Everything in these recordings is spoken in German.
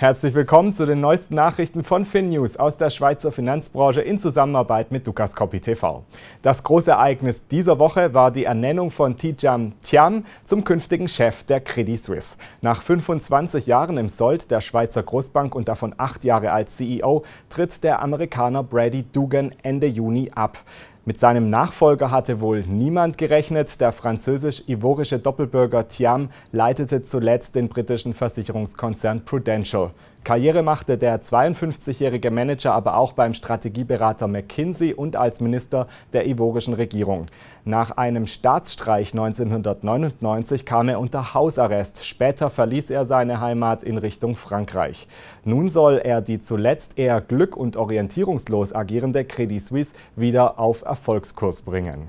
Herzlich willkommen zu den neuesten Nachrichten von FinNews aus der Schweizer Finanzbranche in Zusammenarbeit mit Lukas Copy TV. Das große Ereignis dieser Woche war die Ernennung von Tijam Tiam zum künftigen Chef der Credit Suisse. Nach 25 Jahren im Sold der Schweizer Großbank und davon acht Jahre als CEO tritt der Amerikaner Brady Dugan Ende Juni ab. Mit seinem Nachfolger hatte wohl niemand gerechnet. Der französisch-ivorische Doppelbürger Thiam leitete zuletzt den britischen Versicherungskonzern Prudential. Karriere machte der 52-jährige Manager aber auch beim Strategieberater McKinsey und als Minister der ivorischen Regierung. Nach einem Staatsstreich 1999 kam er unter Hausarrest. Später verließ er seine Heimat in Richtung Frankreich. Nun soll er die zuletzt eher glück- und orientierungslos agierende Credit Suisse wieder auf Erfolg Erfolgskurs bringen.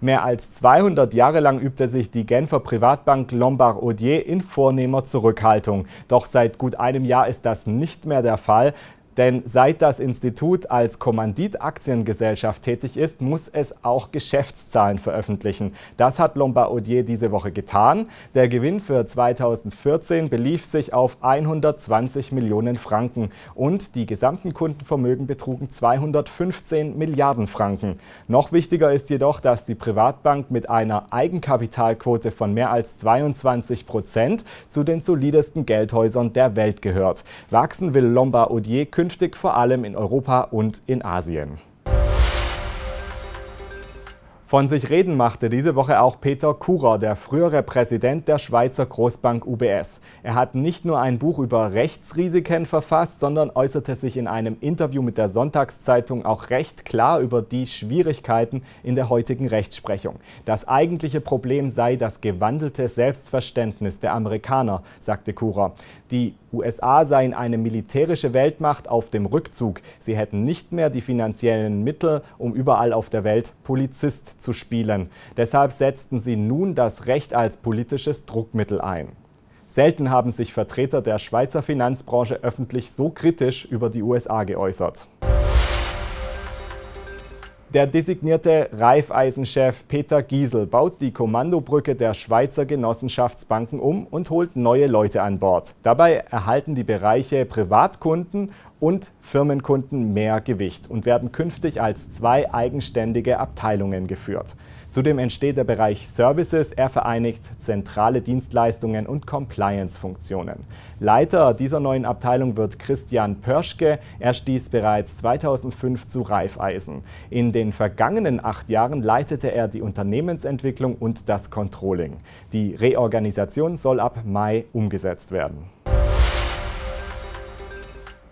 Mehr als 200 Jahre lang übte sich die Genfer Privatbank Lombard Odier in vornehmer Zurückhaltung. Doch seit gut einem Jahr ist das nicht mehr der Fall. Denn seit das Institut als Kommanditaktiengesellschaft tätig ist, muss es auch Geschäftszahlen veröffentlichen. Das hat Lombardier diese Woche getan. Der Gewinn für 2014 belief sich auf 120 Millionen Franken und die gesamten Kundenvermögen betrugen 215 Milliarden Franken. Noch wichtiger ist jedoch, dass die Privatbank mit einer Eigenkapitalquote von mehr als 22 Prozent zu den solidesten Geldhäusern der Welt gehört. Wachsen will Lombardier künftig künftig vor allem in Europa und in Asien. Von sich reden machte diese Woche auch Peter Kurer, der frühere Präsident der Schweizer Großbank UBS. Er hat nicht nur ein Buch über Rechtsrisiken verfasst, sondern äußerte sich in einem Interview mit der Sonntagszeitung auch recht klar über die Schwierigkeiten in der heutigen Rechtsprechung. Das eigentliche Problem sei das gewandelte Selbstverständnis der Amerikaner, sagte Kurer. Die USA seien eine militärische Weltmacht auf dem Rückzug. Sie hätten nicht mehr die finanziellen Mittel, um überall auf der Welt Polizist zu spielen. Deshalb setzten sie nun das Recht als politisches Druckmittel ein. Selten haben sich Vertreter der Schweizer Finanzbranche öffentlich so kritisch über die USA geäußert. Der designierte Raiffeisenchef Peter Giesel baut die Kommandobrücke der Schweizer Genossenschaftsbanken um und holt neue Leute an Bord. Dabei erhalten die Bereiche Privatkunden und Firmenkunden mehr Gewicht und werden künftig als zwei eigenständige Abteilungen geführt. Zudem entsteht der Bereich Services. Er vereinigt zentrale Dienstleistungen und Compliance-Funktionen. Leiter dieser neuen Abteilung wird Christian Pörschke. Er stieß bereits 2005 zu Reifeisen. In den vergangenen acht Jahren leitete er die Unternehmensentwicklung und das Controlling. Die Reorganisation soll ab Mai umgesetzt werden.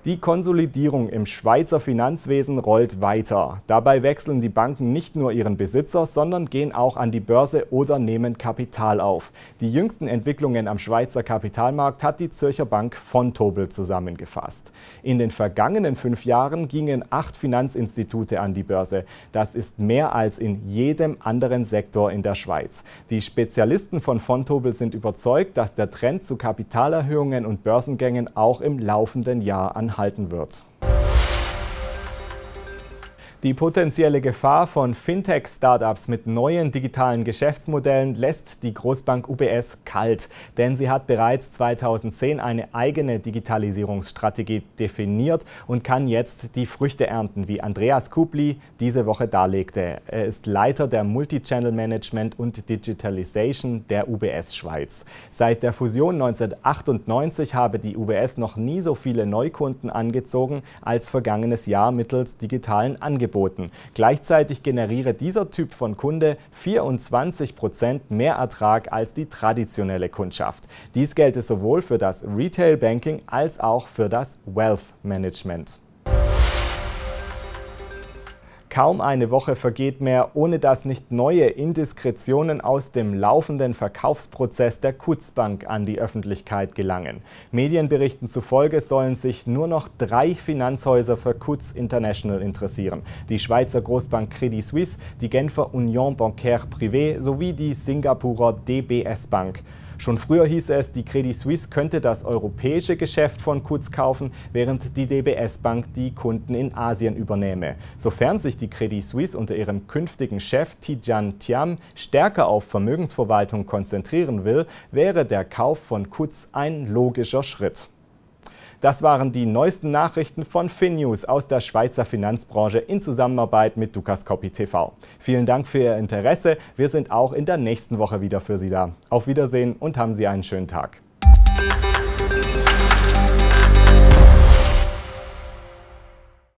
Die Konsolidierung im Schweizer Finanzwesen rollt weiter. Dabei wechseln die Banken nicht nur ihren Besitzer, sondern gehen auch an die Börse oder nehmen Kapital auf. Die jüngsten Entwicklungen am Schweizer Kapitalmarkt hat die Zürcher Bank Vontobel zusammengefasst. In den vergangenen fünf Jahren gingen acht Finanzinstitute an die Börse. Das ist mehr als in jedem anderen Sektor in der Schweiz. Die Spezialisten von Fontobel sind überzeugt, dass der Trend zu Kapitalerhöhungen und Börsengängen auch im laufenden Jahr anhält einhalten wird. Die potenzielle Gefahr von Fintech-Startups mit neuen digitalen Geschäftsmodellen lässt die Großbank UBS kalt, denn sie hat bereits 2010 eine eigene Digitalisierungsstrategie definiert und kann jetzt die Früchte ernten, wie Andreas Kubli diese Woche darlegte. Er ist Leiter der Multichannel Management und Digitalization der UBS Schweiz. Seit der Fusion 1998 habe die UBS noch nie so viele Neukunden angezogen als vergangenes Jahr mittels digitalen Angeboten angeboten. Gleichzeitig generiere dieser Typ von Kunde 24 Prozent mehr Ertrag als die traditionelle Kundschaft. Dies gelte sowohl für das Retail Banking als auch für das Wealth Management. Kaum eine Woche vergeht mehr, ohne dass nicht neue Indiskretionen aus dem laufenden Verkaufsprozess der Kutzbank an die Öffentlichkeit gelangen. Medienberichten zufolge sollen sich nur noch drei Finanzhäuser für Kutz International interessieren. Die Schweizer Großbank Credit Suisse, die Genfer Union Bancaire Privée sowie die Singapurer DBS Bank. Schon früher hieß es, die Credit Suisse könnte das europäische Geschäft von Kutz kaufen, während die DBS Bank die Kunden in Asien übernehme. Sofern sich die Credit Suisse unter ihrem künftigen Chef Tijan Tiam stärker auf Vermögensverwaltung konzentrieren will, wäre der Kauf von Kutz ein logischer Schritt. Das waren die neuesten Nachrichten von FinNews aus der Schweizer Finanzbranche in Zusammenarbeit mit Dukas Copy TV. Vielen Dank für Ihr Interesse. Wir sind auch in der nächsten Woche wieder für Sie da. Auf Wiedersehen und haben Sie einen schönen Tag.